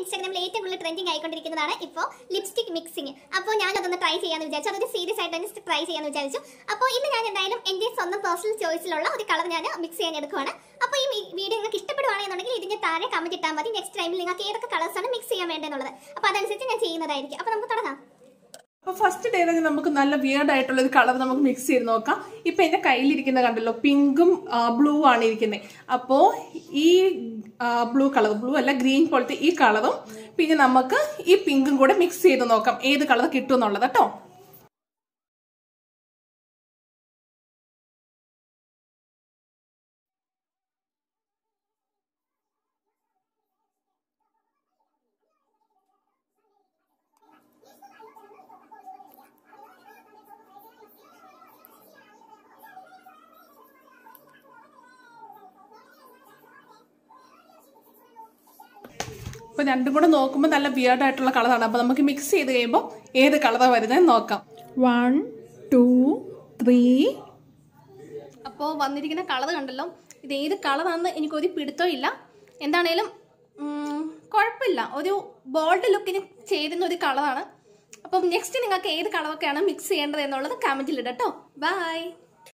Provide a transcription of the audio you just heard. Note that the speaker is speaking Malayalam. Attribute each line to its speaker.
Speaker 1: ഇൻസ്റ്റാഗ്രാമിൽ ഏറ്റവും കൂടുതൽ ട്രെൻഡിങ് ആയിക്കൊണ്ടിരിക്കുന്നതാണ് ഇപ്പോൾ ലിപ്സ്റ്റിക് മിക്സിങ് അപ്പോൾ ഞാൻ അതൊന്ന് ട്രൈ ചെയ്യാന്ന് വിചാരിച്ചു അതൊരു സീരിയസ് ആയിട്ട് തന്നെ ട്രൈ ചെയ്യാന്ന് വിചാരിച്ചു അപ്പോൾ ഇന്ന് ഞാൻ എന്തായാലും എൻ്റെ സ്വന്തം പേഴ്സണൽ ചോയ്സിലുള്ള ഒരു കളർ ഞാൻ മിക്സ് ചെയ്യാൻ എടുക്കുവാണ് അപ്പോൾ ഈ വീഡിയോ നിങ്ങൾക്ക് ഇഷ്ടപ്പെടുവാണെന്നുണ്ടെങ്കിൽ ഇതിൻ്റെ താഴെ കമൻറ്റ് ഇട്ടാൽ മതി നെക്സ്റ്റ് ടൈമിൽ നിങ്ങൾക്ക് ഏതൊക്കെ കളേഴ്സാണ് മിക്സ് ചെയ്യാൻ വേണ്ടതെന്നുള്ളത് അപ്പോൾ അതനുസരിച്ച് ഞാൻ ചെയ്യുന്നതായിരിക്കും അപ്പോൾ നമുക്ക് തുടങ്ങാം
Speaker 2: അപ്പോൾ ഫസ്റ്റ് ഡേ തന്നെ നമുക്ക് നല്ല വിയേർഡ് ആയിട്ടുള്ള ഒരു കളർ നമുക്ക് മിക്സ് ചെയ്ത് നോക്കാം ഇപ്പം എൻ്റെ കയ്യിലിരിക്കുന്ന കണ്ടല്ലോ പിങ്കും ബ്ലൂ ആണ് ഇരിക്കുന്നത് അപ്പോൾ ഈ ബ്ലൂ കളർ ബ്ലൂ അല്ല ഗ്രീൻ പോലത്തെ ഈ കളറും പിന്നെ നമുക്ക് ഈ പിങ്കും കൂടെ മിക്സ് ചെയ്ത് നോക്കാം ഏത് കളർ എന്നുള്ളത് കേട്ടോ അപ്പൊ രണ്ടും കൂടെ നോക്കുമ്പോൾ നല്ല ബിയർഡായിട്ടുള്ള ആയിട്ടുള്ള കളറാണ് അപ്പോൾ നമുക്ക് മിക്സ് ചെയ്ത് കഴിയുമ്പോ ഏത് കളറാണ് വരുന്നതെന്ന് നോക്കാം വൺ ടു ത്രീ
Speaker 3: അപ്പോൾ വന്നിരിക്കുന്ന കളർ കണ്ടല്ലോ ഇത് ഏത് കളറാണെന്ന് ഒരു പിടുത്തോ ഇല്ല എന്താണേലും കുഴപ്പമില്ല ഒരു ബോൾഡ് ലുക്കിന് ചേരുന്ന ഒരു കളറാണ് അപ്പം നെക്സ്റ്റ് നിങ്ങൾക്ക് ഏത് കളറൊക്കെയാണ് മിക്സ് ചെയ്യേണ്ടത് എന്നുള്ളത് കമൻറ്റിലിടട്ടോ ബൈ